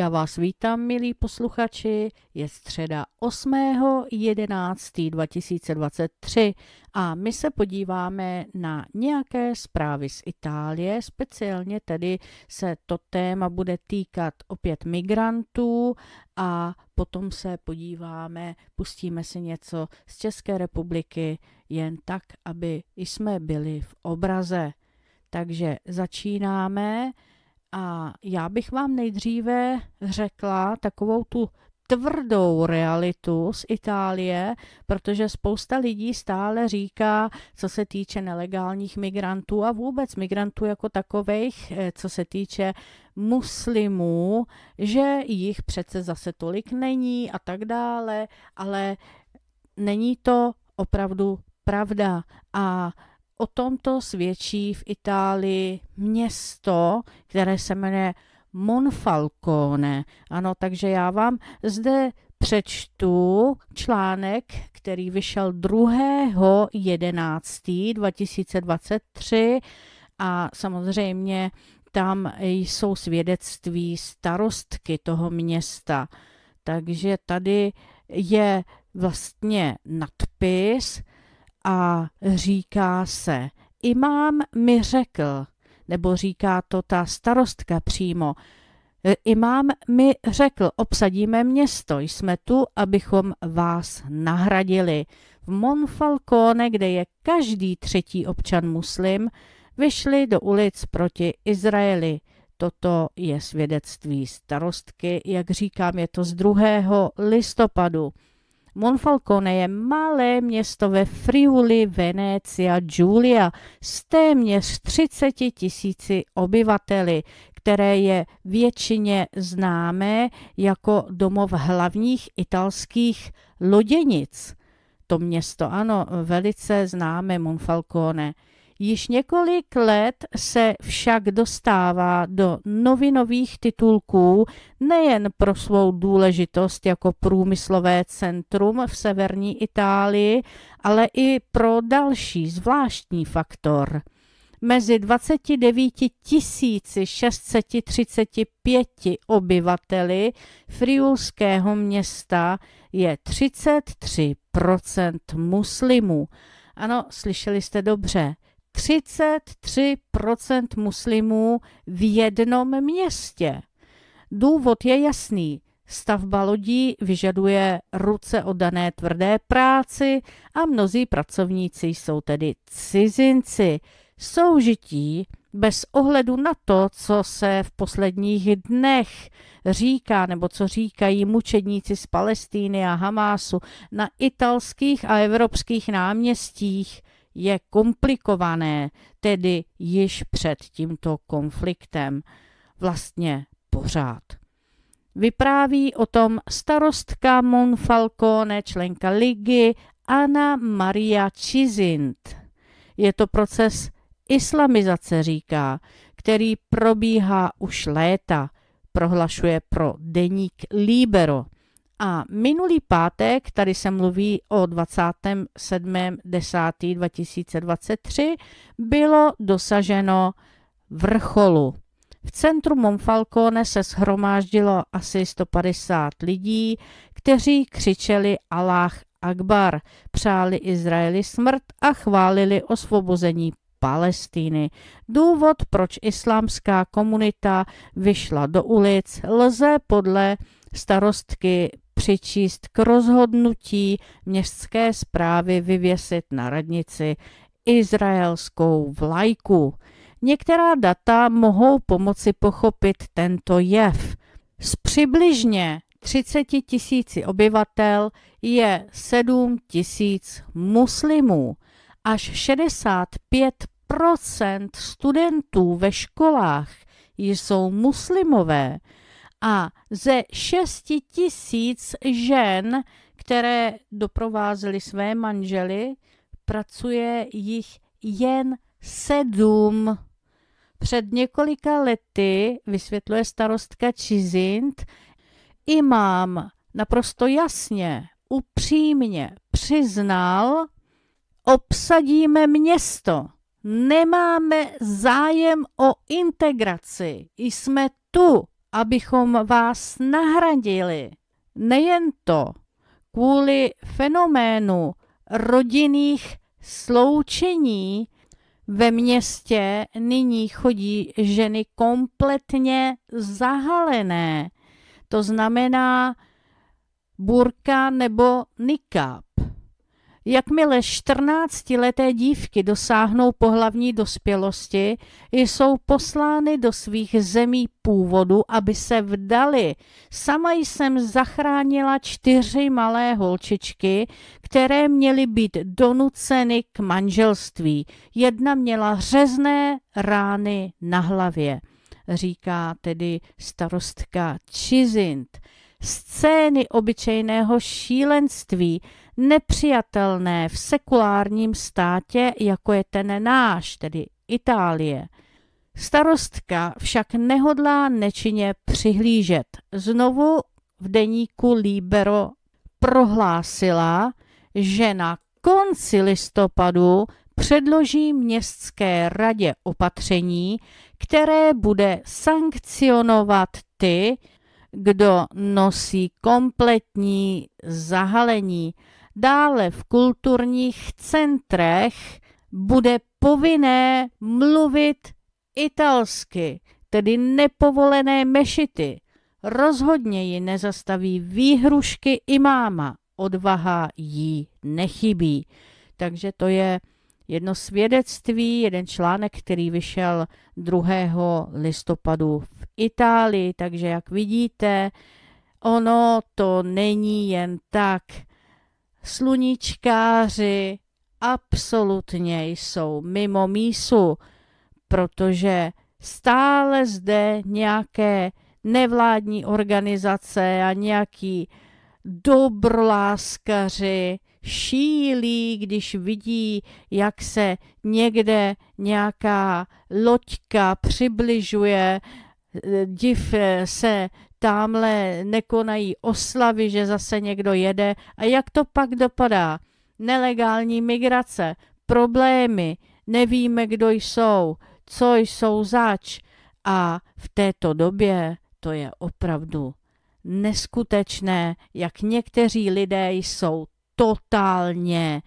Já vás vítám, milí posluchači. Je středa 8.11.2023 a my se podíváme na nějaké zprávy z Itálie. Speciálně tedy se to téma bude týkat opět migrantů a potom se podíváme, pustíme si něco z České republiky jen tak, aby jsme byli v obraze. Takže začínáme. A já bych vám nejdříve řekla takovou tu tvrdou realitu z Itálie, protože spousta lidí stále říká, co se týče nelegálních migrantů a vůbec migrantů jako takových, eh, co se týče muslimů, že jich přece zase tolik není a tak dále, ale není to opravdu pravda. A O tomto svědčí v Itálii město, které se jmenuje Monfalcone. Ano, takže já vám zde přečtu článek, který vyšel 2.11.2023 a samozřejmě tam jsou svědectví starostky toho města. Takže tady je vlastně nadpis – a říká se, imám mi řekl, nebo říká to ta starostka přímo, imám mi řekl, obsadíme město, jsme tu, abychom vás nahradili. V Monfalcone, kde je každý třetí občan muslim, vyšli do ulic proti Izraeli. Toto je svědectví starostky, jak říkám, je to z 2. listopadu. Monfalcone je malé město ve Friuli, Venecia, Giulia s téměř 30 tisíci obyvateli, které je většině známé jako domov hlavních italských loděnic. To město, ano, velice známé Monfalcone. Již několik let se však dostává do novinových titulků nejen pro svou důležitost jako průmyslové centrum v severní Itálii, ale i pro další zvláštní faktor. Mezi 29 635 obyvateli friulského města je 33 muslimů. Ano, slyšeli jste dobře – 33% muslimů v jednom městě. Důvod je jasný. Stavba lodí vyžaduje ruce oddané tvrdé práci a mnozí pracovníci jsou tedy cizinci. Soužití bez ohledu na to, co se v posledních dnech říká nebo co říkají mučedníci z Palestíny a Hamásu na italských a evropských náměstích, je komplikované, tedy již před tímto konfliktem. Vlastně pořád. Vypráví o tom starostka Monfalcone, členka ligy Anna Maria Cizint. Je to proces islamizace, říká, který probíhá už léta, prohlašuje pro deník Libero. A minulý pátek, tady se mluví o 27.10.2023, bylo dosaženo vrcholu. V centru Monfalcone se shromáždilo asi 150 lidí, kteří křičeli Allah Akbar, přáli Izraeli smrt a chválili osvobození Palestíny. Důvod, proč islámská komunita vyšla do ulic, lze podle starostky přičíst k rozhodnutí městské zprávy vyvěsit na radnici izraelskou vlajku. Některá data mohou pomoci pochopit tento jev. Z přibližně 30 tisíci obyvatel je 7 tisíc muslimů. Až 65 studentů ve školách jsou muslimové a ze šesti tisíc žen, které doprovázely své manžely, pracuje jich jen sedm. Před několika lety, vysvětluje starostka Čizint, imám naprosto jasně, upřímně přiznal, obsadíme město, nemáme zájem o integraci, jsme tu abychom vás nahradili. Nejen to, kvůli fenoménu rodinných sloučení ve městě nyní chodí ženy kompletně zahalené. To znamená burka nebo nikab. Jakmile 14-leté dívky dosáhnou pohlavní dospělosti, jsou poslány do svých zemí původu, aby se vdali. Sama jsem zachránila čtyři malé holčičky, které měly být donuceny k manželství. Jedna měla řezné rány na hlavě, říká tedy starostka Čizint. Scény obyčejného šílenství nepřijatelné v sekulárním státě, jako je ten náš, tedy Itálie. Starostka však nehodlá nečině přihlížet. Znovu v deníku Libero prohlásila, že na konci listopadu předloží městské radě opatření, které bude sankcionovat ty, kdo nosí kompletní zahalení, Dále v kulturních centrech bude povinné mluvit italsky, tedy nepovolené mešity. Rozhodně ji nezastaví výhrušky imáma, odvaha jí nechybí. Takže to je jedno svědectví, jeden článek, který vyšel 2. listopadu v Itálii, takže jak vidíte, ono to není jen tak sluníčkáři absolutně jsou mimo mísu, protože stále zde nějaké nevládní organizace a nějaký dobroláskaři šílí, když vidí, jak se někde nějaká loďka přibližuje, eh, div eh, se tamhle nekonají oslavy, že zase někdo jede. A jak to pak dopadá? Nelegální migrace, problémy, nevíme, kdo jsou, co jsou zač. A v této době to je opravdu neskutečné, jak někteří lidé jsou totálně,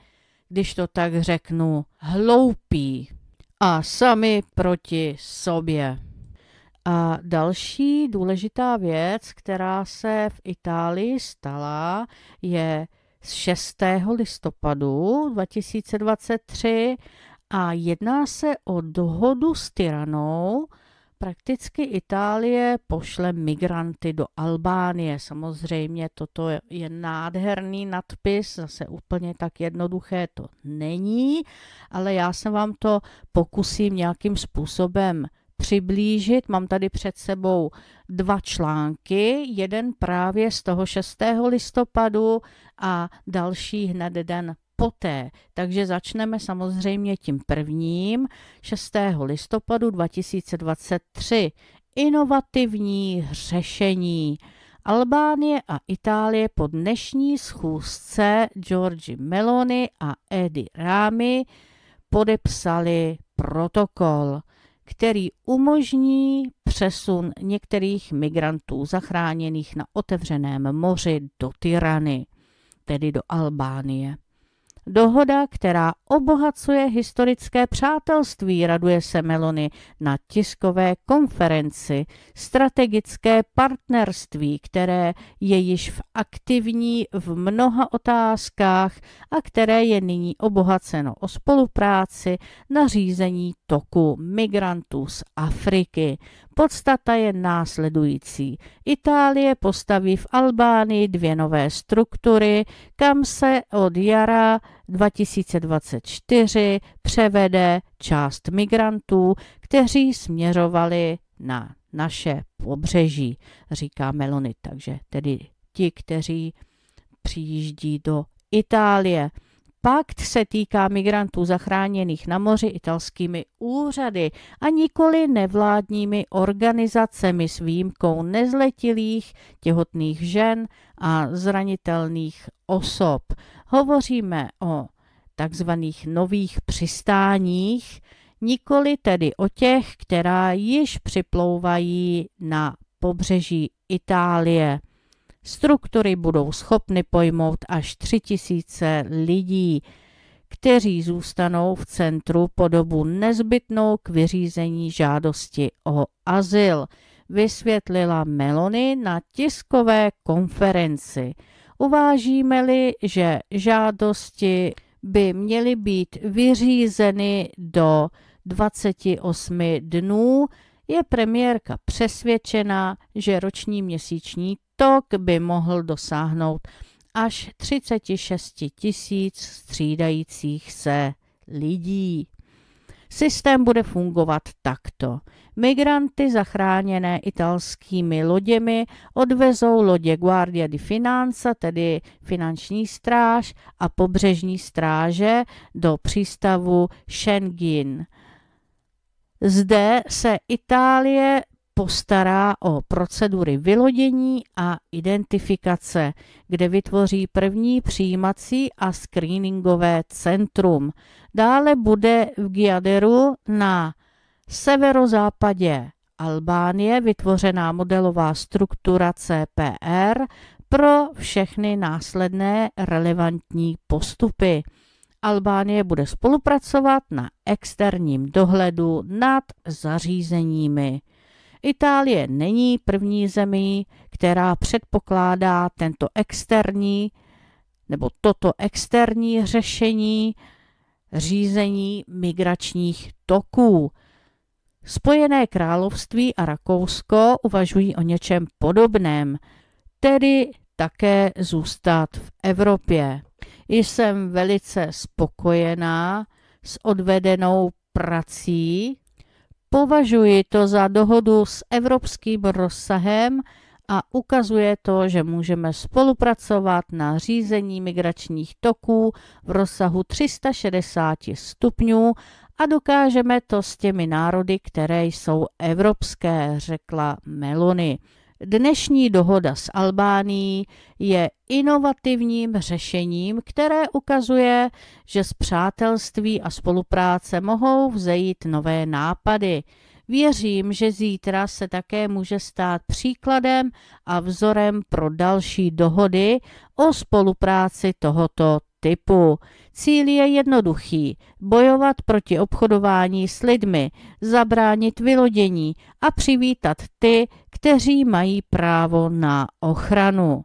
když to tak řeknu, hloupí a sami proti sobě. A další důležitá věc, která se v Itálii stala, je z 6. listopadu 2023 a jedná se o dohodu s Tyranou. Prakticky Itálie pošle migranty do Albánie. Samozřejmě toto je nádherný nadpis, zase úplně tak jednoduché to není, ale já se vám to pokusím nějakým způsobem přiblížit. Mám tady před sebou dva články, jeden právě z toho 6. listopadu a další hned den poté. Takže začneme samozřejmě tím prvním, 6. listopadu 2023. Inovativní řešení. Albánie a Itálie po dnešní schůzce Giorgi Meloni a Edi Rámy podepsali protokol který umožní přesun některých migrantů zachráněných na otevřeném moři do Tyrany, tedy do Albánie. Dohoda, která obohacuje historické přátelství, raduje se Melony na tiskové konferenci. Strategické partnerství, které je již v aktivní v mnoha otázkách a které je nyní obohaceno o spolupráci na řízení toku migrantů z Afriky. Podstata je následující. Itálie postaví v Albánii dvě nové struktury, kam se od jara 2024 převede část migrantů, kteří směřovali na naše pobřeží, říká Melony. Takže tedy ti, kteří přijíždí do Itálie. Pakt se týká migrantů zachráněných na moři italskými úřady a nikoli nevládními organizacemi s výjimkou nezletilých, těhotných žen a zranitelných osob. Hovoříme o takzvaných nových přistáních, nikoli tedy o těch, která již připlouvají na pobřeží Itálie. Struktury budou schopny pojmout až 3000 lidí, kteří zůstanou v centru po dobu nezbytnou k vyřízení žádosti o azyl, vysvětlila Melony na tiskové konferenci. Uvážíme-li, že žádosti by měly být vyřízeny do 28 dnů, je premiérka přesvědčena, že roční měsíční tok by mohl dosáhnout až 36 tisíc střídajících se lidí. Systém bude fungovat takto. Migranty zachráněné italskými loděmi odvezou lodě Guardia di Finanza, tedy finanční stráž a pobřežní stráže do přístavu Schengen. Zde se Itálie postará o procedury vylodění a identifikace, kde vytvoří první přijímací a screeningové centrum. Dále bude v Giaderu na severozápadě Albánie vytvořená modelová struktura CPR pro všechny následné relevantní postupy. Albánie bude spolupracovat na externím dohledu nad zařízeními. Itálie není první zemí, která předpokládá tento externí nebo toto externí řešení řízení migračních toků. Spojené království a Rakousko uvažují o něčem podobném, tedy také zůstat v Evropě. Jsem velice spokojená s odvedenou prací Považuji to za dohodu s evropským rozsahem a ukazuje to, že můžeme spolupracovat na řízení migračních toků v rozsahu 360 stupňů a dokážeme to s těmi národy, které jsou evropské, řekla Melony. Dnešní dohoda s Albánií je inovativním řešením, které ukazuje, že z přátelství a spolupráce mohou vzejít nové nápady. Věřím, že zítra se také může stát příkladem a vzorem pro další dohody o spolupráci tohoto typu. Cíl je jednoduchý – bojovat proti obchodování s lidmi, zabránit vylodění a přivítat ty, kteří mají právo na ochranu.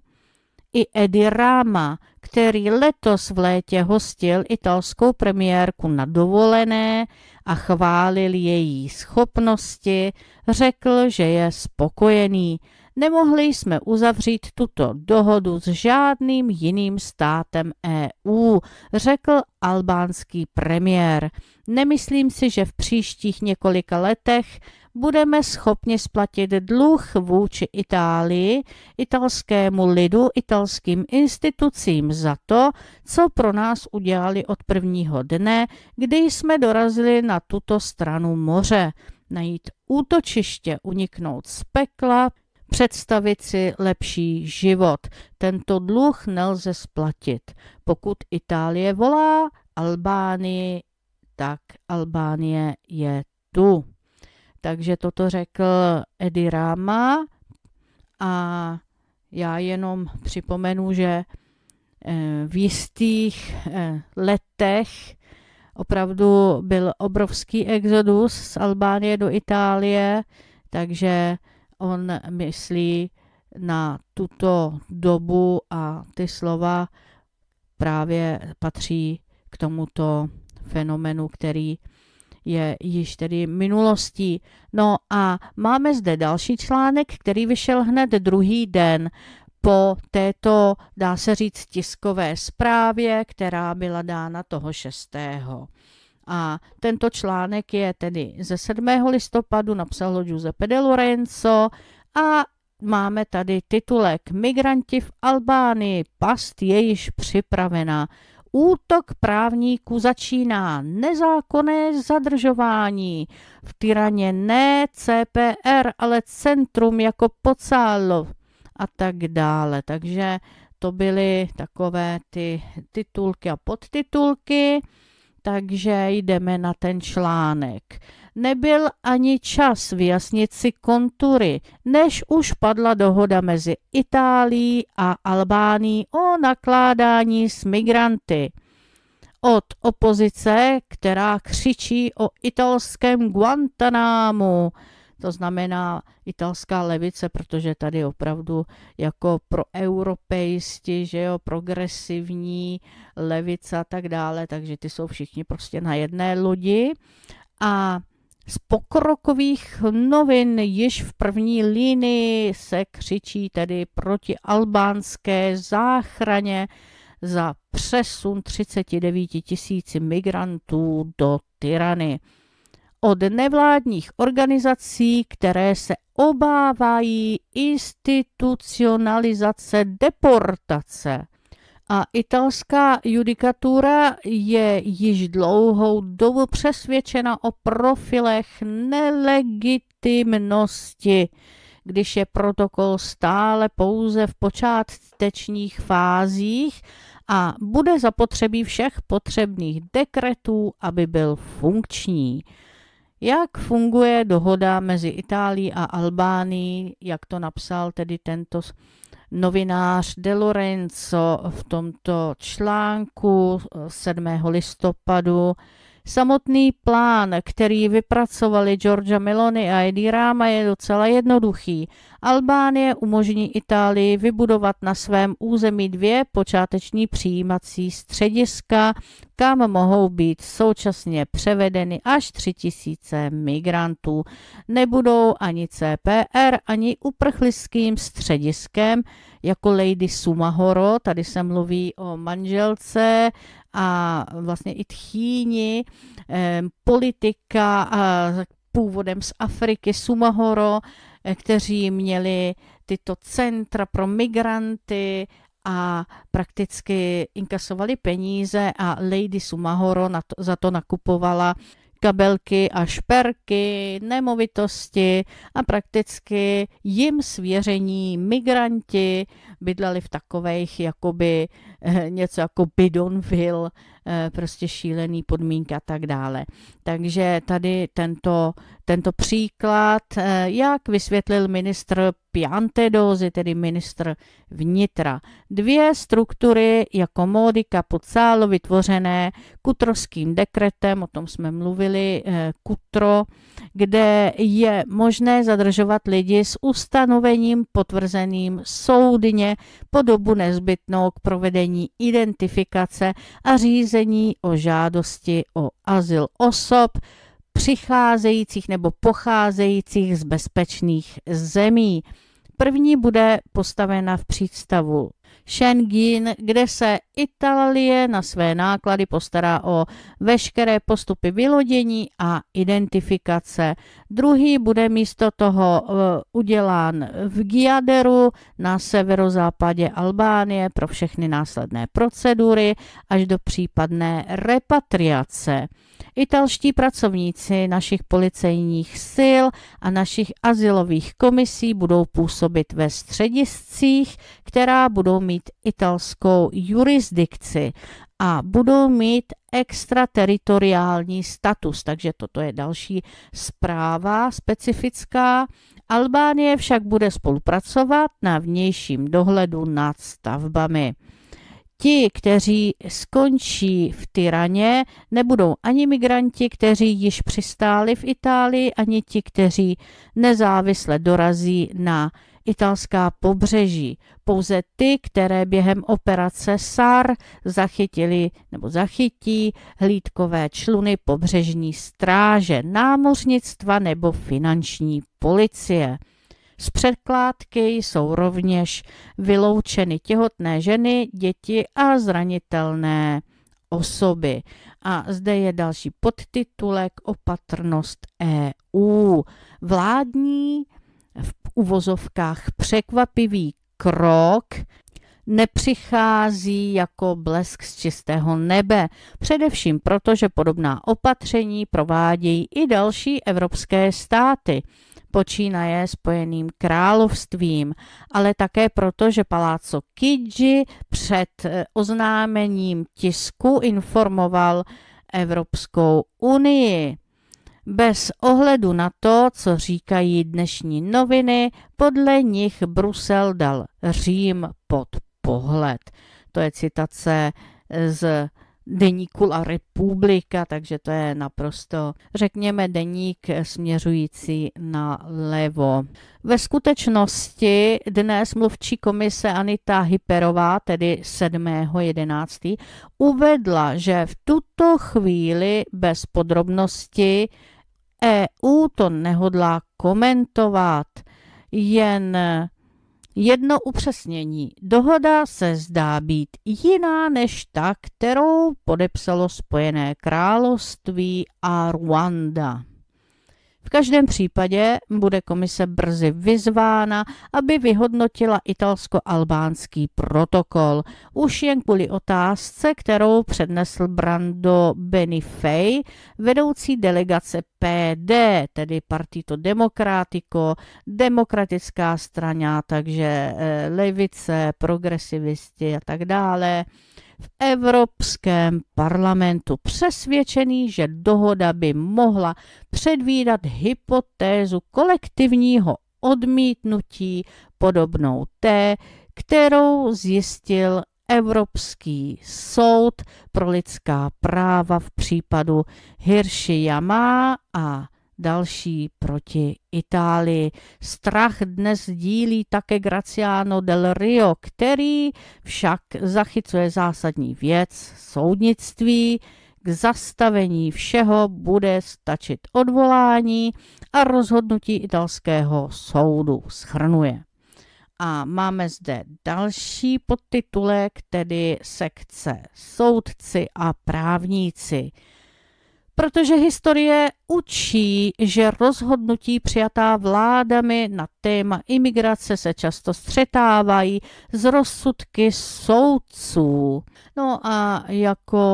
I Edi Rama, který letos v létě hostil italskou premiérku na dovolené a chválil její schopnosti, řekl, že je spokojený – nemohli jsme uzavřít tuto dohodu s žádným jiným státem EU, řekl albánský premiér. Nemyslím si, že v příštích několika letech budeme schopni splatit dluh vůči Itálii, italskému lidu, italským institucím za to, co pro nás udělali od prvního dne, kdy jsme dorazili na tuto stranu moře najít útočiště, uniknout z pekla, představit si lepší život. Tento dluh nelze splatit. Pokud Itálie volá Albánii, tak Albánie je tu. Takže toto řekl Edi Rama a já jenom připomenu, že eh, v jistých eh, letech opravdu byl obrovský exodus z Albánie do Itálie, takže on myslí na tuto dobu a ty slova právě patří k tomuto fenomenu, který je již tedy minulostí. No a máme zde další článek, který vyšel hned druhý den po této, dá se říct, tiskové zprávě, která byla dána toho šestého. A tento článek je tedy ze 7. listopadu, napsal ho Giuseppe De Lorenzo a máme tady titulek Migranti v Albánii, past je již připravena. Útok právníků začíná nezákonné zadržování. V Tyraně ne CPR, ale centrum jako Pocálo a tak dále. Takže to byly takové ty titulky a podtitulky takže jdeme na ten článek. Nebyl ani čas vyjasnit si kontury, než už padla dohoda mezi Itálií a Albánií o nakládání s migranty. Od opozice, která křičí o italském Guantanámu, to znamená italská levice, protože tady opravdu jako pro europejsti, že jo, progresivní levice a tak dále, takže ty jsou všichni prostě na jedné lodi a z pokrokových novin již v první linii se křičí tedy proti albánské záchraně za přesun 39 tisíc migrantů do Tyrany od nevládních organizací, které se obávají institucionalizace deportace. A italská judikatura je již dlouhou dobu přesvědčena o profilech nelegitimnosti, když je protokol stále pouze v počátečních fázích a bude zapotřebí všech potřebných dekretů, aby byl funkční. Jak funguje dohoda mezi Itálií a Albánií, jak to napsal tedy tento novinář De Lorenzo v tomto článku 7. Eh, listopadu Samotný plán, který vypracovali Giorgia Meloni a Edi Rama, je docela jednoduchý. Albánie umožní Itálii vybudovat na svém území dvě počáteční přijímací střediska, kam mohou být současně převedeny až 3000 migrantů. Nebudou ani CPR, ani uprchlickým střediskem, jako Lady Sumahoro, tady se mluví o manželce a vlastně i tchýni, politika původem z Afriky, Sumahoro, e, kteří měli tyto centra pro migranty a prakticky inkasovali peníze a Lady Sumahoro na to, za to nakupovala kabelky a šperky, nemovitosti a prakticky jim svěření migranti bydleli v takových jakoby něco jako Bidonville, eh, prostě šílený podmínky a tak dále. Takže tady tento, tento příklad, eh, jak vysvětlil ministr Piantedozy, tedy ministr vnitra. Dvě struktury jako módy Kapucálo vytvořené kutrovským dekretem, o tom jsme mluvili, eh, kutro, kde je možné zadržovat lidi s ustanovením potvrzeným soudně po dobu nezbytnou k provedení provádění identifikace a řízení o žádosti o azyl osob přicházejících nebo pocházejících z bezpečných zemí. První bude postavena v přístavu Schengen, kde se Itálie na své náklady postará o veškeré postupy vylodění a identifikace. Druhý bude místo toho eh, udělán v Giaderu na severozápadě Albánie pro všechny následné procedury až do případné repatriace. Italští pracovníci našich policejních sil a našich asilových komisí budou působit ve střediscích, která budou mít italskou jurisdikci a budou mít extrateritoriální status. Takže toto je další zpráva specifická. Albánie však bude spolupracovat na vnějším dohledu nad stavbami. Ti, kteří skončí v Tyraně, nebudou ani migranti, kteří již přistáli v Itálii, ani ti, kteří nezávisle dorazí na italská pobřeží. Pouze ty, které během operace SAR zachytili nebo zachytí hlídkové čluny pobřežní stráže, námořnictva nebo finanční policie. Z předkládky jsou rovněž vyloučeny těhotné ženy, děti a zranitelné osoby. A zde je další podtitulek Opatrnost EU. Vládní v uvozovkách překvapivý krok nepřichází jako blesk z čistého nebe, především proto, že podobná opatření provádějí i další evropské státy počínaje spojeným královstvím, ale také proto, že paláco Kidži před eh, oznámením tisku informoval Evropskou unii. Bez ohledu na to, co říkají dnešní noviny, podle nich Brusel dal Řím pod pohled. To je citace z deníku La Republika, takže to je naprosto, řekněme, deník směřující na levo. Ve skutečnosti dnes mluvčí komise Anita Hyperová, tedy 7.11., uvedla, že v tuto chvíli bez podrobnosti EU to nehodlá komentovat, jen Jedno upřesnění. Dohoda se zdá být jiná než ta, kterou podepsalo Spojené království a Ruanda. V každém případě bude komise brzy vyzvána, aby vyhodnotila italsko-albánský protokol. Už jen kvůli otázce, kterou přednesl Brando Benifej, vedoucí delegace PD, tedy Partito Democratico, demokratická strana, takže eh, levice, progresivisti a tak dále v Evropském parlamentu, přesvědčený, že dohoda by mohla předvídat hypotézu kolektivního odmítnutí podobnou té, kterou zjistil Evropský soud pro lidská práva v případu Hirši Yamá a další proti Itálii. Strach dnes dílí také Graciano del Rio, který však zachycuje zásadní věc soudnictví, k zastavení všeho bude stačit odvolání a rozhodnutí italského soudu schrnuje. A máme zde další podtitulek, tedy sekce Soudci a právníci protože historie učí, že rozhodnutí přijatá vládami na téma imigrace se často střetávají s rozsudky soudců. No a jako,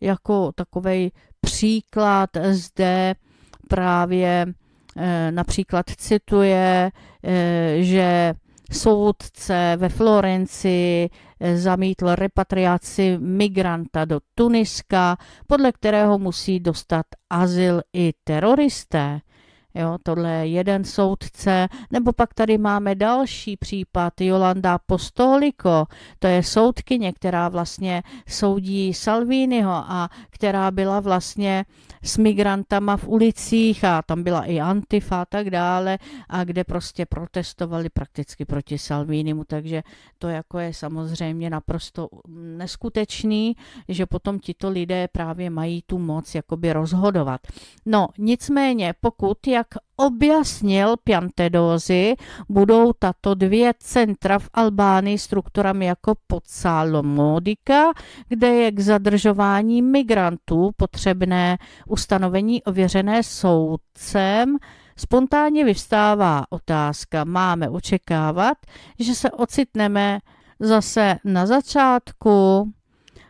jako takový příklad zde právě eh, například cituje, eh, že Soudce ve Florenci eh, zamítl repatriaci migranta do Tuniska, podle kterého musí dostat azyl i teroristé. Jo, tohle je jeden soudce, nebo pak tady máme další případ, Jolanda Postoliko, to je soudkyně, která vlastně soudí Salviniho a která byla vlastně s migrantama v ulicích a tam byla i Antifa a tak dále a kde prostě protestovali prakticky proti Salvinimu, takže to jako je samozřejmě naprosto neskutečný, že potom tito lidé právě mají tu moc jakoby rozhodovat. No nicméně, pokud jak objasnil Piantedosi, budou tato dvě centra v Albánii strukturami jako Modika, kde je k zadržování migrantů potřebné ustanovení ověřené soudcem, Spontánně vyvstává otázka, máme očekávat, že se ocitneme zase na začátku.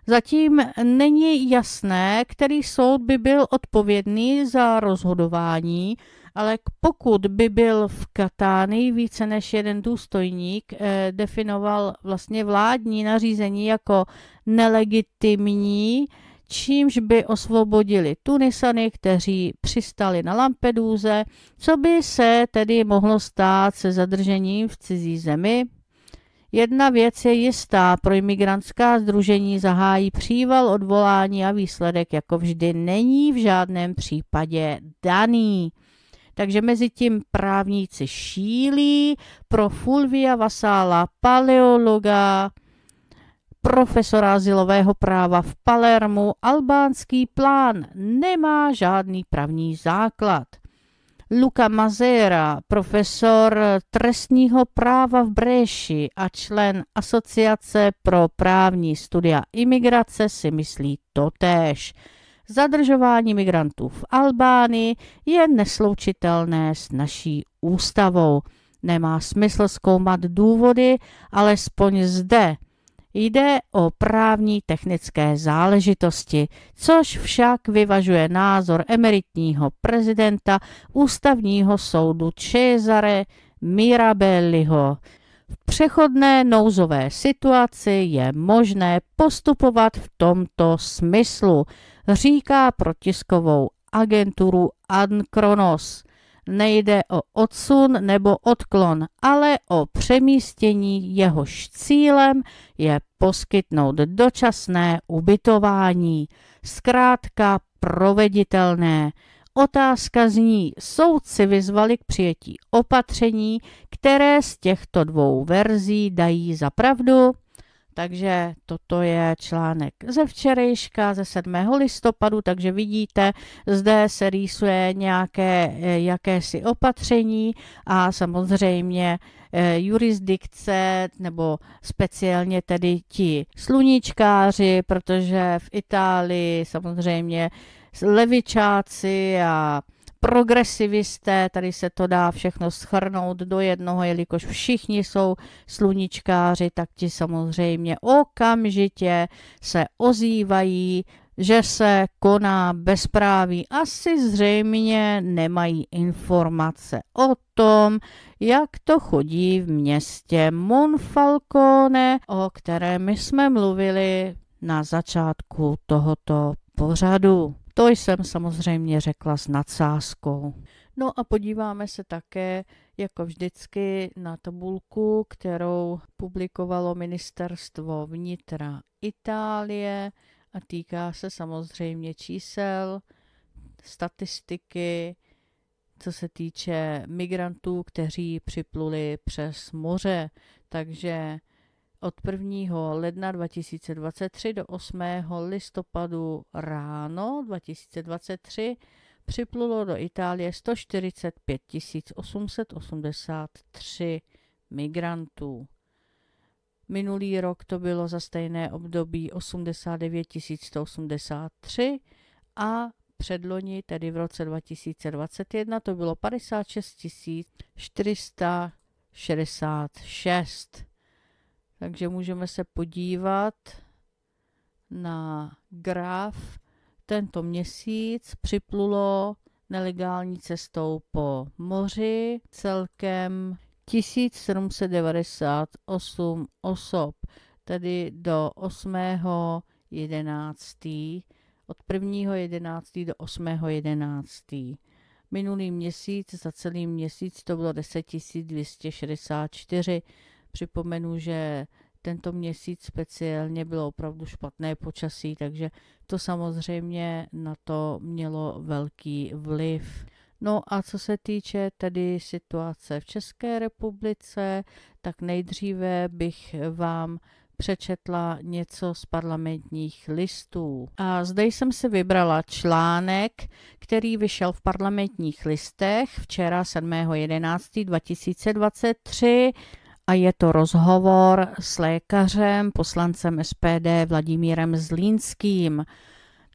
Zatím není jasné, který soud by byl odpovědný za rozhodování ale pokud by byl v Katánii více než jeden důstojník, eh, definoval vlastně vládní nařízení jako nelegitimní, čímž by osvobodili Tunisany, kteří přistali na Lampeduze, co by se tedy mohlo stát se zadržením v cizí zemi. Jedna věc je jistá, pro imigrantská združení zahájí příval odvolání a výsledek jako vždy není v žádném případě daný. Takže mezi tím právníci šílí pro Fulvia Vasála, paleologa, profesora zilového práva v Palermu, albánský plán nemá žádný právní základ. Luca Mazera, profesor trestního práva v Bréši a člen Asociace pro právní studia imigrace, si myslí totéž zadržování migrantů v Albánii je nesloučitelné s naší ústavou. Nemá smysl zkoumat důvody, alespoň zde. Jde o právní technické záležitosti, což však vyvažuje názor emeritního prezidenta ústavního soudu Cesare Mirabelliho. V přechodné nouzové situaci je možné postupovat v tomto smyslu, říká protiskovou agenturu Ankronos. Nejde o odsun nebo odklon, ale o přemístění, jehož cílem je poskytnout dočasné ubytování, zkrátka proveditelné. Otázka zní, soudci vyzvali k přijetí opatření, které z těchto dvou verzí dají za pravdu. Takže toto je článek ze včerejška, ze 7. listopadu, takže vidíte, zde se rýsuje nějaké eh, jakési opatření a samozřejmě eh, jurisdikce nebo speciálně tedy ti sluníčkáři, protože v Itálii samozřejmě levičáci a progresivisté, tady se to dá všechno schrnout do jednoho, jelikož všichni jsou sluníčkáři, tak ti samozřejmě okamžitě se ozývají, že se koná bezpráví. Asi zřejmě nemají informace o tom, jak to chodí v městě Monfalcone, o kterém jsme mluvili na začátku tohoto pořadu. To jsem samozřejmě řekla s nadsázkou. No a podíváme se také, jako vždycky, na tabulku, kterou publikovalo ministerstvo vnitra Itálie a týká se samozřejmě čísel, statistiky, co se týče migrantů, kteří připluli přes moře. Takže od 1. ledna 2023 do 8. listopadu ráno 2023 připlulo do Itálie 145 883 migrantů. Minulý rok to bylo za stejné období 89 183 a předloni, tedy v roce 2021, to bylo 56 466. Takže můžeme se podívat na graf. Tento měsíc připlulo nelegální cestou po moři celkem 1798 osob, tedy do 8. 11. od 1. 11. do 8. 11. Minulý měsíc, za celý měsíc to bylo 10 264 Připomenu, že tento měsíc speciálně bylo opravdu špatné počasí, takže to samozřejmě na to mělo velký vliv. No a co se týče tedy situace v České republice, tak nejdříve bych vám přečetla něco z parlamentních listů. A zde jsem si vybrala článek, který vyšel v parlamentních listech včera 7.11.2023 a je to rozhovor s lékařem, poslancem SPD Vladimírem Zlínským.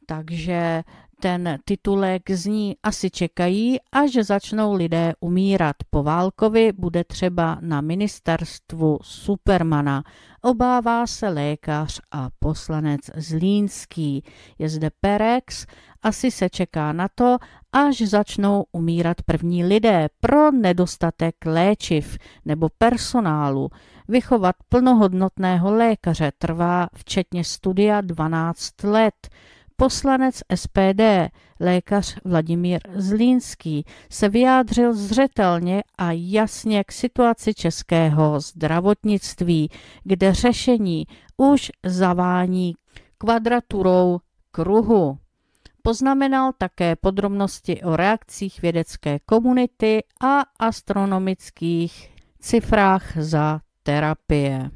Takže ten titulek zní Asi čekají, až začnou lidé umírat. Po Válkovi bude třeba na ministerstvu Supermana. Obává se lékař a poslanec Zlínský. Je zde Perex, asi se čeká na to, až začnou umírat první lidé pro nedostatek léčiv nebo personálu. Vychovat plnohodnotného lékaře trvá včetně studia 12 let. Poslanec SPD, lékař Vladimír Zlínský, se vyjádřil zřetelně a jasně k situaci českého zdravotnictví, kde řešení už zavání kvadraturou kruhu. Poznamenal také podrobnosti o reakcích vědecké komunity a astronomických cifrách za terapie.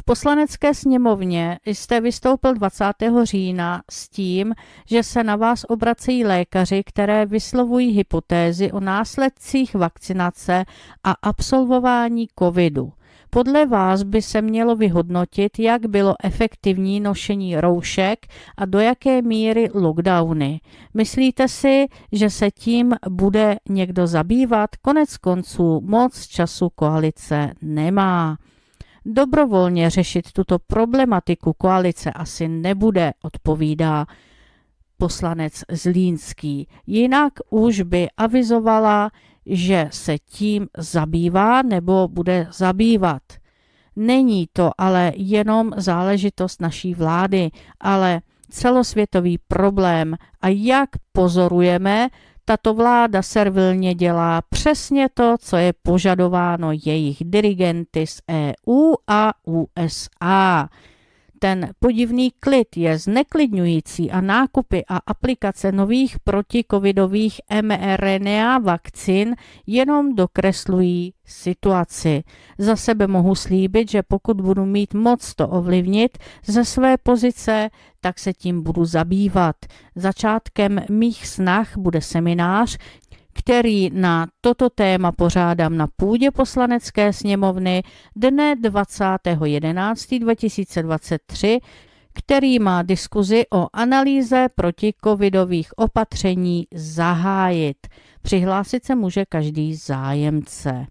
V poslanecké sněmovně jste vystoupil 20. října s tím, že se na vás obracejí lékaři, které vyslovují hypotézy o následcích vakcinace a absolvování covidu. Podle vás by se mělo vyhodnotit, jak bylo efektivní nošení roušek a do jaké míry lockdowny. Myslíte si, že se tím bude někdo zabývat? Konec konců moc času koalice nemá. Dobrovolně řešit tuto problematiku koalice asi nebude, odpovídá poslanec Zlínský. Jinak už by avizovala, že se tím zabývá nebo bude zabývat. Není to ale jenom záležitost naší vlády, ale celosvětový problém a jak pozorujeme, tato vláda servilně dělá přesně to, co je požadováno jejich dirigenty z EU a USA. Ten podivný klid je zneklidňující a nákupy a aplikace nových protikovidových mRNA vakcín jenom dokreslují situaci. Za sebe mohu slíbit, že pokud budu mít moc to ovlivnit ze své pozice, tak se tím budu zabývat. Začátkem mých snah bude seminář, který na toto téma pořádám na půdě poslanecké sněmovny dne 20.11.2023, který má diskuzi o analýze protikovidových opatření zahájit. Přihlásit se může každý zájemce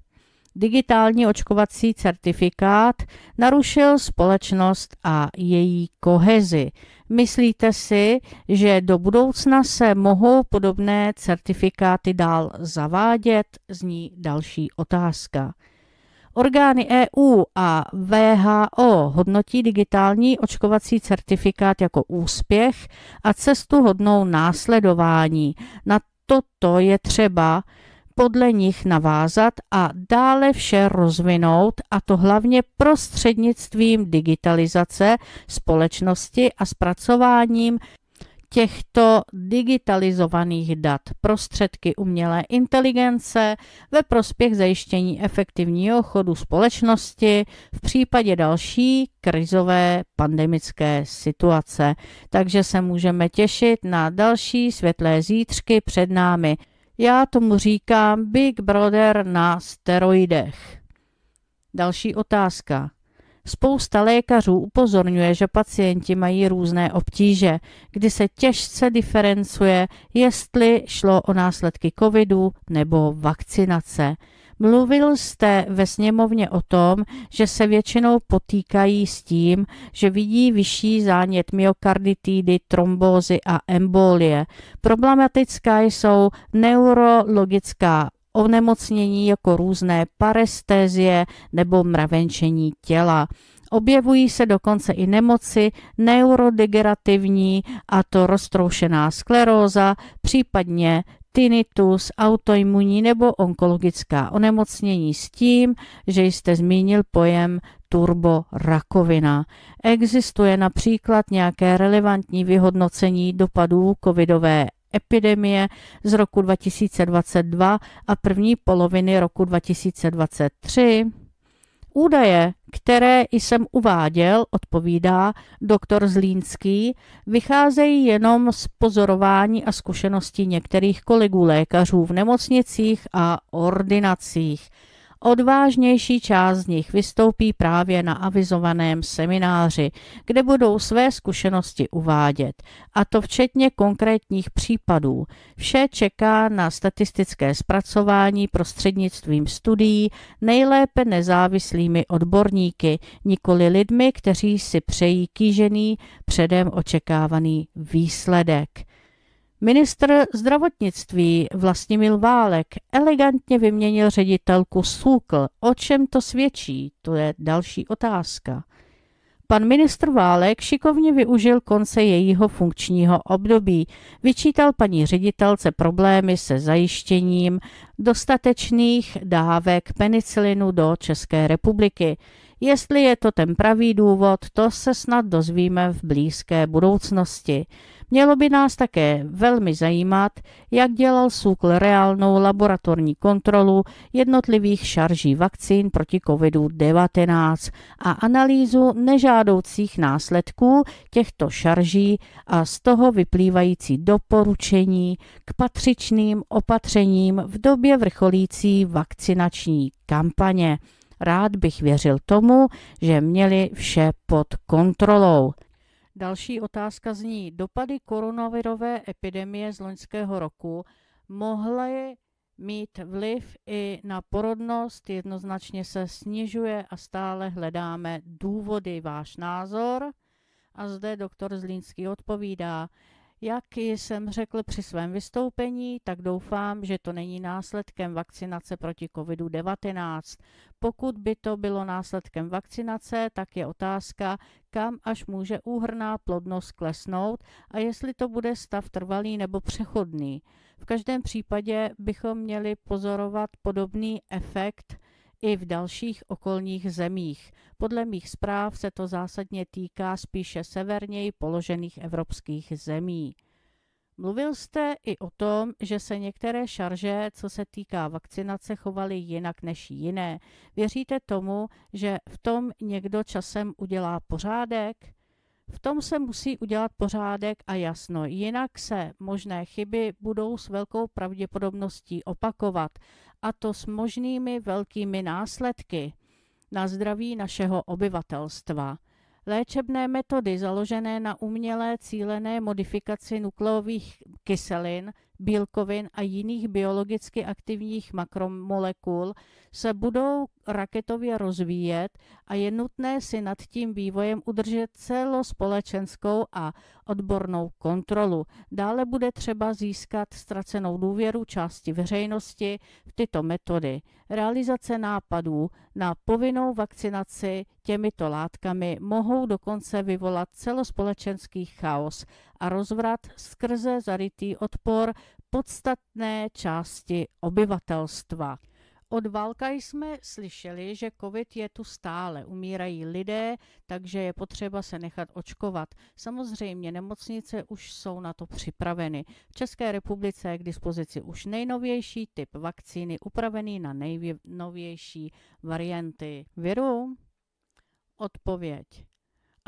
digitální očkovací certifikát narušil společnost a její kohezi. Myslíte si, že do budoucna se mohou podobné certifikáty dál zavádět? Zní další otázka. Orgány EU a VHO hodnotí digitální očkovací certifikát jako úspěch a cestu hodnou následování. Na toto je třeba podle nich navázat a dále vše rozvinout, a to hlavně prostřednictvím digitalizace společnosti a zpracováním těchto digitalizovaných dat prostředky umělé inteligence ve prospěch zajištění efektivního chodu společnosti v případě další krizové pandemické situace. Takže se můžeme těšit na další světlé zítřky před námi. Já tomu říkám Big Brother na steroidech. Další otázka. Spousta lékařů upozorňuje, že pacienti mají různé obtíže, kdy se těžce diferencuje, jestli šlo o následky covidu nebo vakcinace. Mluvil jste ve sněmovně o tom, že se většinou potýkají s tím, že vidí vyšší zánět myokarditidy, trombózy a embolie. Problematická jsou neurologická onemocnění jako různé parestézie nebo mravenčení těla. Objevují se dokonce i nemoci neurodegenerativní, a to roztroušená skleróza, případně tinnitus, autoimunní nebo onkologická onemocnění s tím, že jste zmínil pojem turbo rakovina. Existuje například nějaké relevantní vyhodnocení dopadů covidové epidemie z roku 2022 a první poloviny roku 2023? Údaje, které jsem uváděl, odpovídá doktor Zlínský, vycházejí jenom z pozorování a zkušeností některých kolegů lékařů v nemocnicích a ordinacích. Odvážnější část z nich vystoupí právě na avizovaném semináři, kde budou své zkušenosti uvádět, a to včetně konkrétních případů. Vše čeká na statistické zpracování prostřednictvím studií, nejlépe nezávislými odborníky, nikoli lidmi, kteří si přejí kýžený, předem očekávaný výsledek. Ministr zdravotnictví Vlastimil Válek elegantně vyměnil ředitelku SÚKL. O čem to svědčí? To je další otázka. Pan ministr Válek šikovně využil konce jejího funkčního období. Vyčítal paní ředitelce problémy se zajištěním dostatečných dávek penicilinu do České republiky. Jestli je to ten pravý důvod, to se snad dozvíme v blízké budoucnosti. Mělo by nás také velmi zajímat, jak dělal SUKL reálnou laboratorní kontrolu jednotlivých šarží vakcín proti COVID-19 a analýzu nežádoucích následků těchto šarží a z toho vyplývající doporučení k patřičným opatřením v době vrcholící vakcinační kampaně. Rád bych věřil tomu, že měli vše pod kontrolou. Další otázka zní, dopady koronavirové epidemie z loňského roku mohly mít vliv i na porodnost, jednoznačně se snižuje a stále hledáme důvody, váš názor. A zde doktor Zlínský odpovídá, jak jsem řekl při svém vystoupení, tak doufám, že to není následkem vakcinace proti COVID-19. Pokud by to bylo následkem vakcinace, tak je otázka, kam až může úhrná plodnost klesnout a jestli to bude stav trvalý nebo přechodný. V každém případě bychom měli pozorovat podobný efekt i v dalších okolních zemích. Podle mých zpráv se to zásadně týká spíše severněji položených evropských zemí. Mluvil jste i o tom, že se některé šarže, co se týká vakcinace, chovaly jinak než jiné. Věříte tomu, že v tom někdo časem udělá pořádek? V tom se musí udělat pořádek a jasno, jinak se možné chyby budou s velkou pravděpodobností opakovat, a to s možnými velkými následky na zdraví našeho obyvatelstva. Léčebné metody založené na umělé cílené modifikaci nukleových kyselin bílkovin a jiných biologicky aktivních makromolekul se budou raketově rozvíjet a je nutné si nad tím vývojem udržet celospolečenskou a odbornou kontrolu. Dále bude třeba získat ztracenou důvěru části veřejnosti v tyto metody. Realizace nápadů na povinnou vakcinaci těmito látkami mohou dokonce vyvolat celospolečenský chaos a rozvrat skrze zarytý odpor podstatné části obyvatelstva. Od válka jsme slyšeli, že covid je tu stále, umírají lidé, takže je potřeba se nechat očkovat. Samozřejmě nemocnice už jsou na to připraveny. V České republice je k dispozici už nejnovější typ vakcíny upravený na nejnovější varianty viru. Odpověď.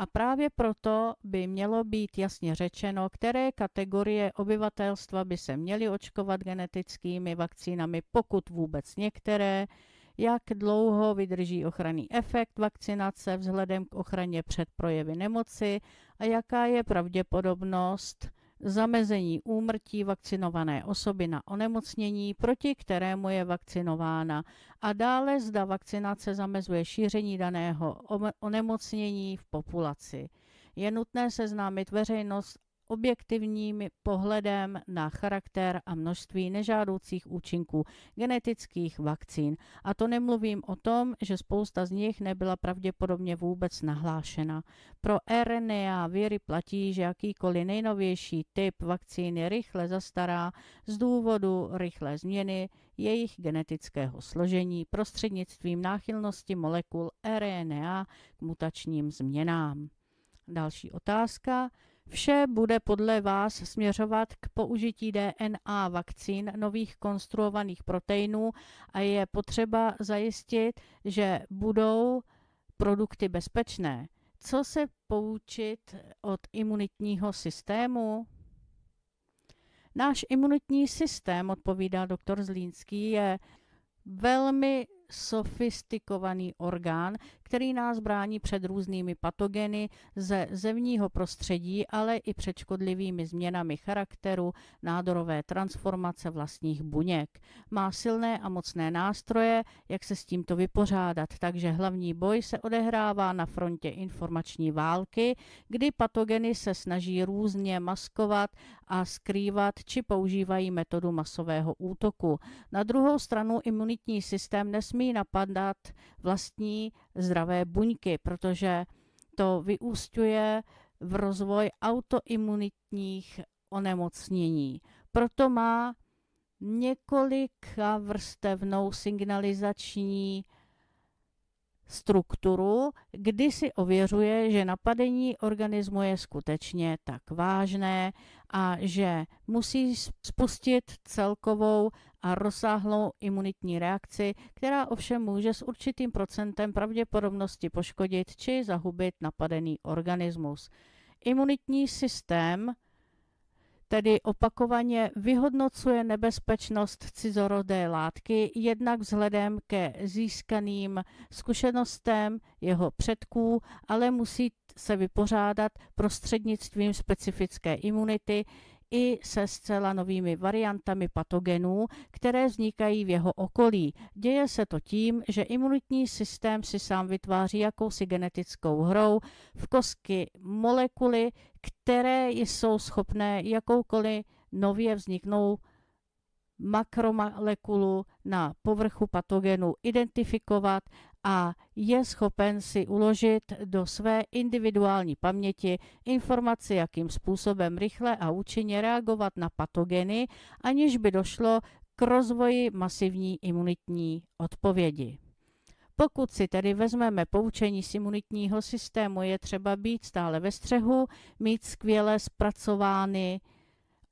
A právě proto by mělo být jasně řečeno, které kategorie obyvatelstva by se měly očkovat genetickými vakcínami, pokud vůbec některé, jak dlouho vydrží ochranný efekt vakcinace vzhledem k ochraně před projevy nemoci a jaká je pravděpodobnost zamezení úmrtí vakcinované osoby na onemocnění, proti kterému je vakcinována a dále zda vakcinace zamezuje šíření daného onemocnění v populaci. Je nutné seznámit veřejnost objektivním pohledem na charakter a množství nežádoucích účinků genetických vakcín. A to nemluvím o tom, že spousta z nich nebyla pravděpodobně vůbec nahlášena. Pro RNA věry platí, že jakýkoliv nejnovější typ vakcíny rychle zastará z důvodu rychlé změny jejich genetického složení prostřednictvím náchylnosti molekul RNA k mutačním změnám. Další otázka. Vše bude podle vás směřovat k použití DNA vakcín nových konstruovaných proteinů a je potřeba zajistit, že budou produkty bezpečné. Co se poučit od imunitního systému? Náš imunitní systém, odpovídá doktor Zlínský, je velmi sofistikovaný orgán, který nás brání před různými patogeny ze zevního prostředí, ale i před škodlivými změnami charakteru, nádorové transformace vlastních buněk. Má silné a mocné nástroje, jak se s tímto vypořádat, takže hlavní boj se odehrává na frontě informační války, kdy patogeny se snaží různě maskovat a skrývat či používají metodu masového útoku. Na druhou stranu imunitní systém nesmí napadat vlastní zdraví zdravé buňky, protože to vyústuje v rozvoj autoimunitních onemocnění. Proto má několika vrstevnou signalizační strukturu, kdy si ověřuje, že napadení organismu je skutečně tak vážné a že musí spustit celkovou a rozsáhlou imunitní reakci, která ovšem může s určitým procentem pravděpodobnosti poškodit či zahubit napadený organismus. Imunitní systém tedy opakovaně vyhodnocuje nebezpečnost cizorodé látky jednak vzhledem ke získaným zkušenostem jeho předků, ale musí se vypořádat prostřednictvím specifické imunity, i se zcela novými variantami patogenů, které vznikají v jeho okolí. Děje se to tím, že imunitní systém si sám vytváří jakousi genetickou hrou v kostky molekuly, které jsou schopné jakoukoliv nově vzniknou makromolekulu na povrchu patogenu identifikovat a je schopen si uložit do své individuální paměti informaci, jakým způsobem rychle a účinně reagovat na patogeny, aniž by došlo k rozvoji masivní imunitní odpovědi. Pokud si tedy vezmeme poučení z imunitního systému, je třeba být stále ve střehu, mít skvěle zpracovány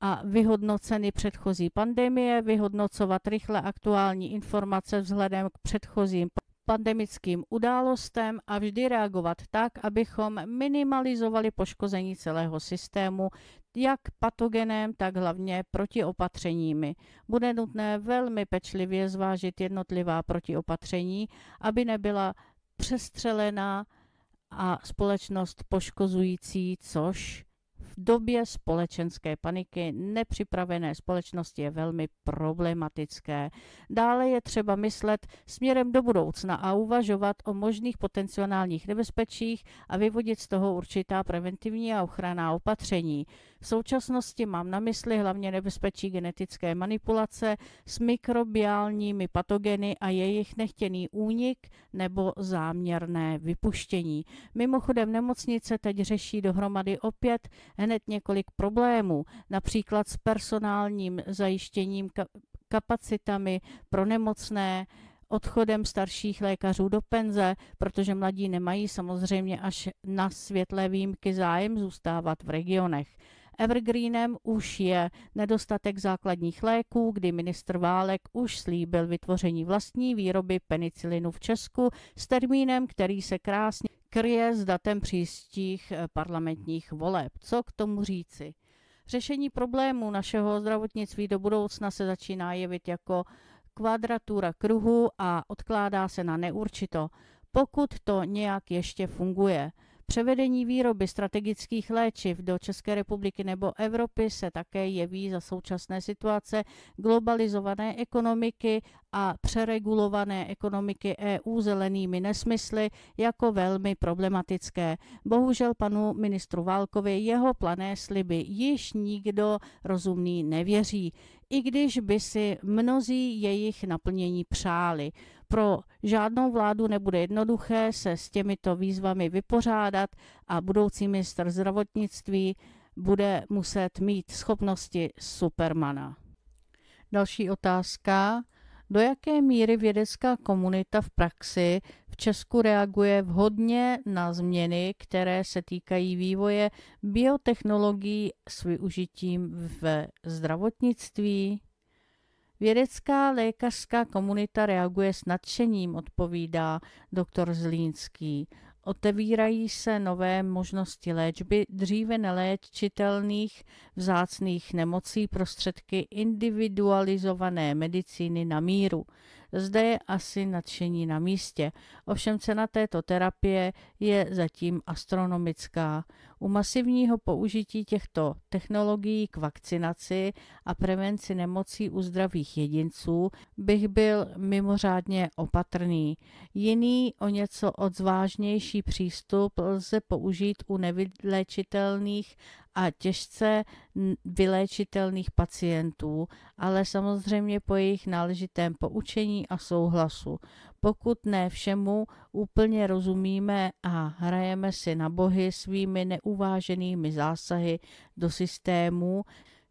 a vyhodnoceny předchozí pandemie, vyhodnocovat rychle aktuální informace vzhledem k předchozím pandemickým událostem a vždy reagovat tak, abychom minimalizovali poškození celého systému, jak patogenem, tak hlavně protiopatřeními. Bude nutné velmi pečlivě zvážit jednotlivá protiopatření, aby nebyla přestřelená a společnost poškozující, což době společenské paniky nepřipravené společnosti je velmi problematické. Dále je třeba myslet směrem do budoucna a uvažovat o možných potenciálních nebezpečích a vyvodit z toho určitá preventivní a ochranná opatření. V současnosti mám na mysli hlavně nebezpečí genetické manipulace s mikrobiálními patogeny a jejich nechtěný únik nebo záměrné vypuštění. Mimochodem nemocnice teď řeší dohromady opět hned několik problémů, například s personálním zajištěním kapacitami pro nemocné, odchodem starších lékařů do penze, protože mladí nemají samozřejmě až na světlé výjimky zájem zůstávat v regionech. Evergreenem už je nedostatek základních léků, kdy ministr Válek už slíbil vytvoření vlastní výroby penicilinu v Česku s termínem, který se krásně kryje s datem příštích eh, parlamentních voleb. Co k tomu říci? Řešení problému našeho zdravotnictví do budoucna se začíná jevit jako kvadratura kruhu a odkládá se na neurčito, pokud to nějak ještě funguje. Převedení výroby strategických léčiv do České republiky nebo Evropy se také jeví za současné situace globalizované ekonomiky a přeregulované ekonomiky EU zelenými nesmysly jako velmi problematické. Bohužel panu ministru Válkovi jeho plané sliby již nikdo rozumný nevěří, i když by si mnozí jejich naplnění přáli. Pro žádnou vládu nebude jednoduché se s těmito výzvami vypořádat a budoucí ministr zdravotnictví bude muset mít schopnosti Supermana. Další otázka do jaké míry vědecká komunita v praxi v Česku reaguje vhodně na změny, které se týkají vývoje biotechnologií s využitím v zdravotnictví? Vědecká lékařská komunita reaguje s nadšením, odpovídá doktor Zlínský. Otevírají se nové možnosti léčby dříve neléčitelných vzácných nemocí prostředky individualizované medicíny na míru. Zde je asi nadšení na místě, ovšem cena této terapie je zatím astronomická. U masivního použití těchto technologií k vakcinaci a prevenci nemocí u zdravých jedinců bych byl mimořádně opatrný. Jiný o něco odzvážnější přístup lze použít u nevyléčitelných a těžce vyléčitelných pacientů, ale samozřejmě po jejich náležitém poučení a souhlasu. Pokud ne všemu úplně rozumíme a hrajeme si na bohy svými neuváženými zásahy do systémů,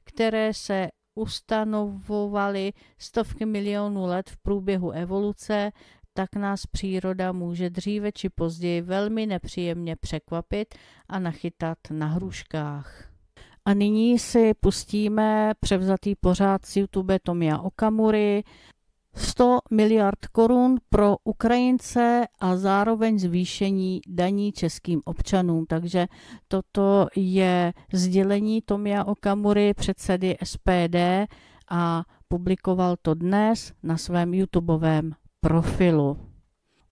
které se ustanovovaly stovky milionů let v průběhu evoluce, tak nás příroda může dříve či později velmi nepříjemně překvapit a nachytat na hruškách. A nyní si pustíme převzatý pořád z YouTube Tomia Okamury 100 miliard korun pro Ukrajince a zároveň zvýšení daní českým občanům. Takže toto je sdělení Tomia Okamury, předsedy SPD a publikoval to dnes na svém YouTubeovém profilu.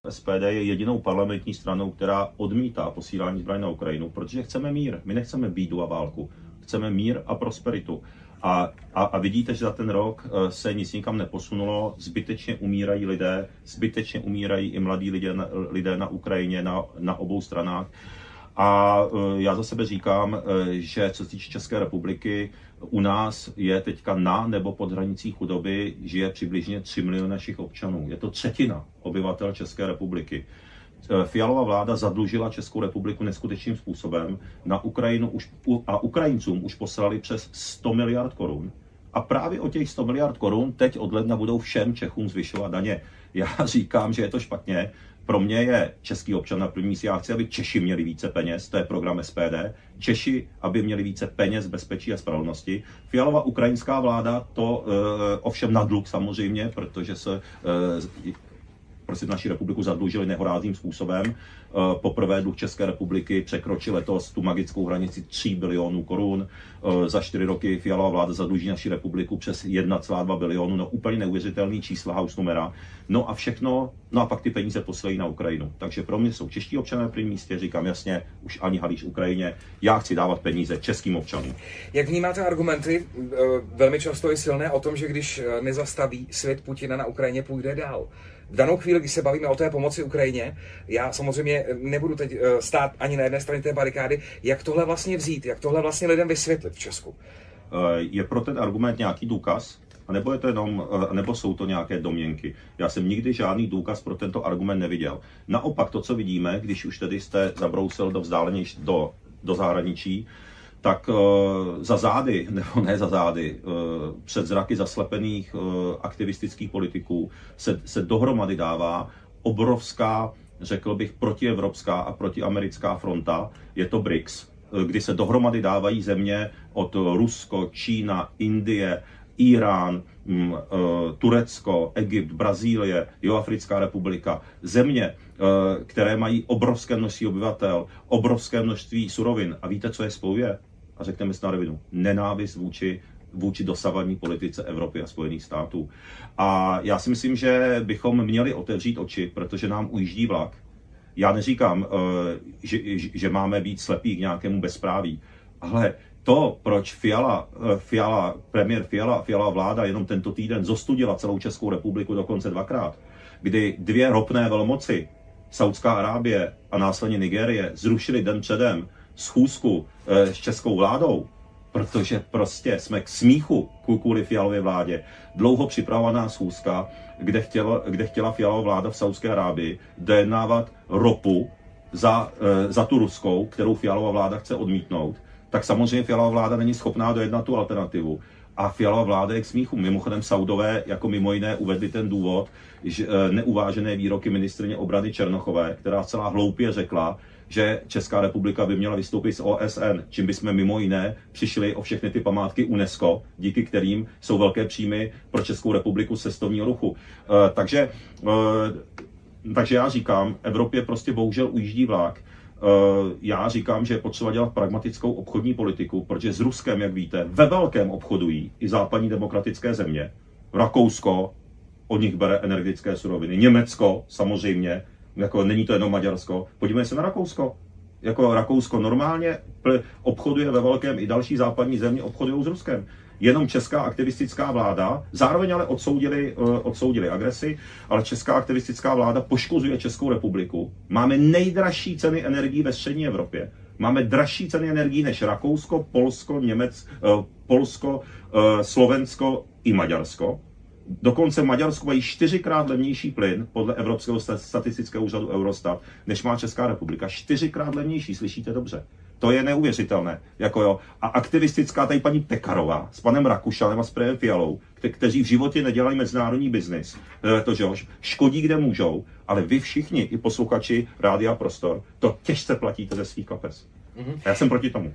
SPD je jedinou parlamentní stranou, která odmítá posílání zbraní na Ukrajinu, protože chceme mír. My nechceme bídu a válku. Chceme mír a prosperitu. A, a, a vidíte, že za ten rok eh, se nic nikam neposunulo, zbytečně umírají lidé, zbytečně umírají i mladí lidé, lidé na Ukrajině, na, na obou stranách. A e, já za sebe říkám, e, že co se týče České republiky, u nás je teďka na nebo pod hranicí chudoby žije přibližně 3 miliony našich občanů. Je to třetina obyvatel České republiky. E, Fialová vláda zadlužila Českou republiku neskutečným způsobem. Na Ukrajinu už, a Ukrajincům už poslali přes 100 miliard korun. A právě o těch 100 miliard korun teď od ledna budou všem Čechům zvyšovat daně. Já říkám, že je to špatně pro mě je český občan na první místě. Já chci, aby Češi měli více peněz, to je program SPD. Češi, aby měli více peněz, bezpečí a spravedlnosti. Fialová ukrajinská vláda to eh, ovšem na dluh samozřejmě, protože se eh, prostě naši republiku zadlužili nehorázným způsobem. Eh, poprvé dluh České republiky překročil letos tu magickou hranici 3 bilionů korun. Eh, za 4 roky Fialová vláda zadluží naši republiku přes 1,2 bilionu. No úplně neuvěřitelný čísla house numera. No a všechno, no a pak ty peníze poslejí na Ukrajinu. Takže pro mě jsou čeští občané na prvním místě, říkám jasně, už ani halíš Ukrajině. Já chci dávat peníze českým občanům. Jak vnímáte argumenty, eh, velmi často je silné, o tom, že když nezastaví svět Putina na Ukrajině, půjde dál? v danou chvíli, když se bavíme o té pomoci Ukrajině, já samozřejmě nebudu teď eh, stát ani na jedné straně té barikády, jak tohle vlastně vzít, jak tohle vlastně lidem vysvětlit v Česku. Eh, je pro ten argument nějaký důkaz? A nebo, je to jenom, eh, nebo jsou to nějaké domněnky. Já jsem nikdy žádný důkaz pro tento argument neviděl. Naopak to, co vidíme, když už tedy jste zabrousil do vzdálenější, do, do zahraničí, tak eh, za zády, nebo ne za zády, eh, před zraky zaslepených eh, aktivistických politiků se, se dohromady dává obrovská, řekl bych, protievropská a protiamerická fronta. Je to BRICS, kdy se dohromady dávají země od Rusko, Čína, Indie, Irán, mm, Turecko, Egypt, Brazílie, Jihoafrická republika, země, které mají obrovské množství obyvatel, obrovské množství surovin. A víte, co je spouje? a řekneme si na rovinu, nenávist vůči vůči dosavadní politice Evropy a Spojených států. A já si myslím, že bychom měli otevřít oči, protože nám ujíždí vlak. Já neříkám, eh, že, že máme být slepí k nějakému bezpráví, ale to, proč Fiala, eh, Fiala, premiér Fiala, Fiala vláda jenom tento týden zostudila celou Českou republiku dokonce dvakrát, kdy dvě ropné velmoci, Saudská Arábie a následně Nigérie, zrušili den předem schůzku eh, s českou vládou, protože prostě jsme k smíchu kvůli Fialové vládě. Dlouho připravovaná schůzka, kde chtěla, kde chtěla Fialová vláda v Saudské Arábii dojednávat ropu za, eh, za tu ruskou, kterou Fialová vláda chce odmítnout, tak samozřejmě Fialová vláda není schopná dojednat tu alternativu. A Fialová vláda je k smíchu. Mimochodem Saudové, jako mimo jiné, uvedli ten důvod, že eh, neuvážené výroky ministrně obrany Černochové, která celá hloupě řekla, že Česká republika by měla vystoupit z OSN, čím bychom mimo jiné přišli o všechny ty památky UNESCO, díky kterým jsou velké příjmy pro Českou republiku cestovního ruchu. Eh, takže, eh, takže já říkám, Evropě prostě bohužel ujíždí vlak. Eh, já říkám, že je potřeba dělat pragmatickou obchodní politiku, protože s Ruskem, jak víte, ve velkém obchodují i západní demokratické země. Rakousko od nich bere energetické suroviny, Německo samozřejmě, jako není to jenom Maďarsko. Podívejme se na Rakousko. Jako Rakousko normálně obchoduje ve velkém i další západní země obchodují s Ruskem jenom česká aktivistická vláda, zároveň ale odsoudili, eh, odsoudili agresi, ale česká aktivistická vláda poškozuje Českou republiku. Máme nejdražší ceny energií ve střední Evropě. Máme dražší ceny energií než Rakousko, Polsko, Němec, eh, Polsko, eh, Slovensko i Maďarsko. Dokonce Maďarsko mají čtyřikrát levnější plyn podle Evropského statistického úřadu Eurostat, než má Česká republika. Čtyřikrát levnější, slyšíte dobře. To je neuvěřitelné. Jako jo. A aktivistická tady paní Pekarová s panem Rakušanem a s Prejem Fialou, kte- kteří v životě nedělají mezinárodní biznis, eh, to že škodí, kde můžou, ale vy všichni, i posluchači Rádia Prostor, to těžce platíte ze svých kapes. Mm-hmm. Já jsem proti tomu.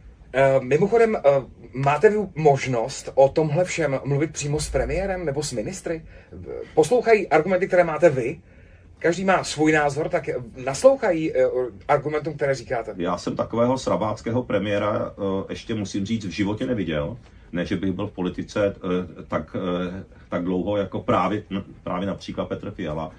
Uh, mimochodem, uh, Máte vy možnost o tomhle všem mluvit přímo s premiérem nebo s ministry? Poslouchají argumenty, které máte vy? Každý má svůj názor, tak naslouchají eh, argumentům, které říkáte. Já jsem takového srabáckého premiéra eh, ještě musím říct v životě neviděl. Ne, že bych byl v politice eh, tak, tak dlouho jako právě, právě například Petr Fiala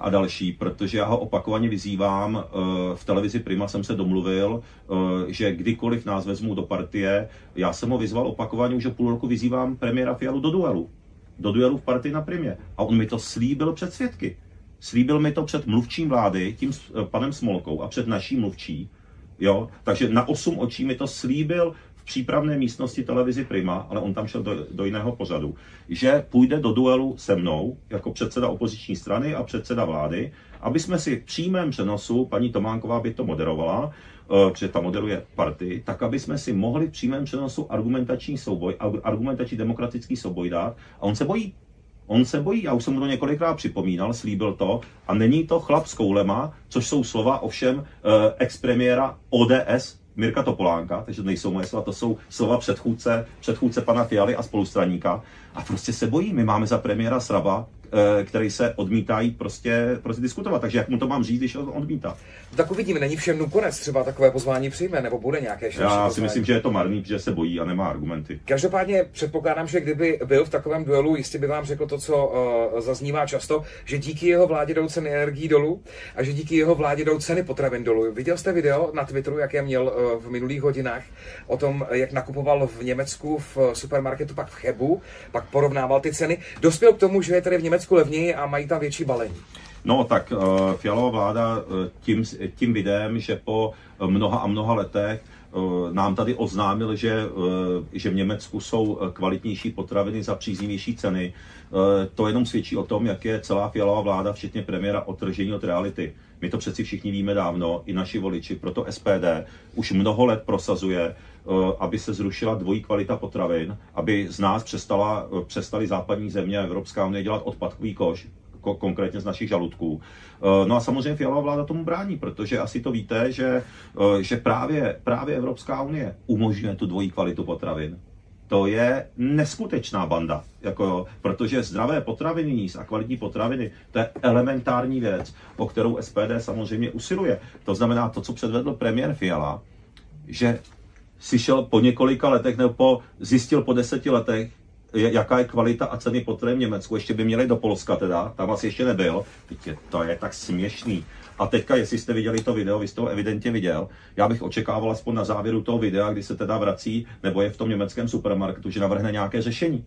a další, protože já ho opakovaně vyzývám. Eh, v televizi Prima jsem se domluvil, eh, že kdykoliv nás vezmu do partie, já jsem ho vyzval opakovaně, už půl roku vyzývám premiéra Fialu do duelu. Do duelu v partii na primě. A on mi to slíbil před svědky. Slíbil mi to před mluvčím vlády, tím eh, panem Smolkou a před naší mluvčí, Jo? Takže na osm očí mi to slíbil, přípravné místnosti televizi Prima, ale on tam šel do, do jiného pořadu, že půjde do duelu se mnou, jako předseda opoziční strany a předseda vlády, aby jsme si v přímém přenosu, paní Tománková by to moderovala, eh, že ta modeluje party, tak aby jsme si mohli v přímém přenosu argumentační souboj, argumentační demokratický souboj dát. A on se bojí. On se bojí, já už jsem mu to několikrát připomínal, slíbil to, a není to chlap s koulema, což jsou slova ovšem eh, ex premiéra ODS Mirka Topolánka, takže to nejsou moje slova, to jsou slova předchůdce, předchůdce pana Fialy a spolustraníka. A prostě se bojí, my máme za premiéra Sraba, Eh, který se odmítá jít prostě, prostě diskutovat. Takže jak mu to mám říct, když on odmítá? No tak uvidíme, není všem konec, třeba takové pozvání přijme, nebo bude nějaké Já si pozvání. myslím, že je to marný, že se bojí a nemá argumenty. Každopádně předpokládám, že kdyby byl v takovém duelu, jistě by vám řekl to, co uh, zaznívá často, že díky jeho vládě jdou ceny energií dolů a že díky jeho vládě jdou ceny potravin dolů. Viděl jste video na Twitteru, jaké měl uh, v minulých hodinách o tom, jak nakupoval v Německu v supermarketu, pak v Chebu, pak porovnával ty ceny. Dospěl k tomu, že je tady v Německu Německu levněji a mají tam větší balení. No tak eh, Fialová vláda eh, tím, tím videem, že po eh, mnoha a mnoha letech nám tady oznámil, že, že v Německu jsou kvalitnější potraviny za příznivější ceny. To jenom svědčí o tom, jak je celá fialová vláda, včetně premiéra, otržení od reality. My to přeci všichni víme dávno, i naši voliči, proto SPD už mnoho let prosazuje, Eh, aby se zrušila dvojí kvalita potravin, aby z nás přestala, eh, přestali západní země a Evropská unie dělat odpadkový koš, konkrétně z našich žaludků. Eh, no a samozřejmě Fialová vláda tomu brání, protože asi to víte, že, že právě, právě Evropská unie umožňuje tu dvojí kvalitu potravin. To je neskutečná banda, jako protože zdravé potraviny jíst a kvalitní potraviny, to je elementární věc, o kterou SPD samozřejmě usiluje. To znamená to, co předvedl premiér Fiala, že si šel po několika letech nebo po, zjistil po deseti letech, jaká je kvalita a ceny potravin v Německu. Ještě by měli do Polska teda, tam asi ještě nebyl. Teď je, to je tak směšný. A teďka, jestli jste viděli to video, vy jste ho evidentně viděl, já bych očekával aspoň na závěru toho videa, kdy se teda vrací, nebo je v tom německém supermarketu, že navrhne nějaké řešení.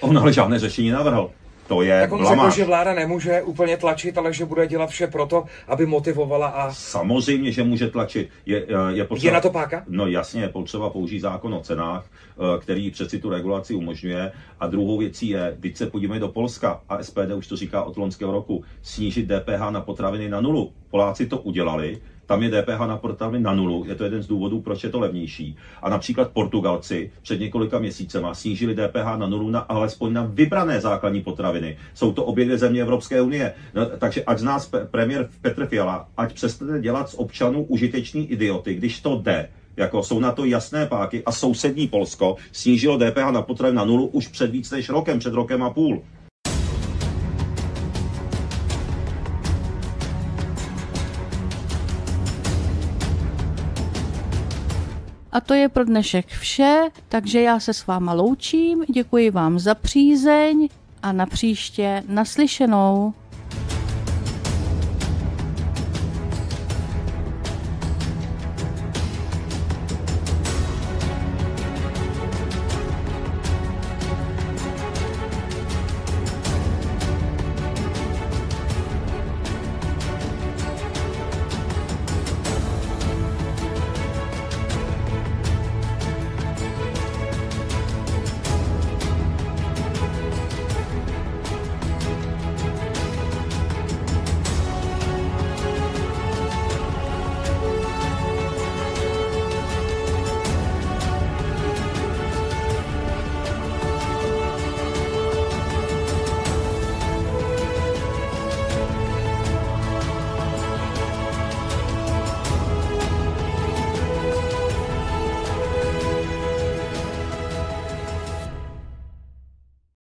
On ale žádné řešení navrhl to je tak on blamáž. Řekl, že vláda nemůže úplně tlačit, ale že bude dělat vše proto, aby motivovala a... Samozřejmě, že může tlačit. Je, eh, je, potřeba... je na to páka? No jasně, je potřeba použít zákon o cenách, eh, který přeci tu regulaci umožňuje. A druhou věcí je, teď se podívej do Polska, a SPD už to říká od loňského roku, snížit DPH na potraviny na nulu. Poláci to udělali, tam je DPH na potraviny na nulu, je to jeden z důvodů, proč je to levnější. A například Portugalci před několika měsícema snížili DPH na nulu na alespoň na vybrané základní potraviny. Jsou to obě dvě země Evropské unie. No, takže ať z nás premiér Petr Fiala, ať přestane dělat z občanů užiteční idioty, když to jde, jako jsou na to jasné páky a sousední Polsko snížilo DPH na potraviny na nulu už před víc než rokem, před rokem a půl. A to je pro dnešek vše, takže já se s váma loučím, děkuji vám za přízeň a na příště naslyšenou.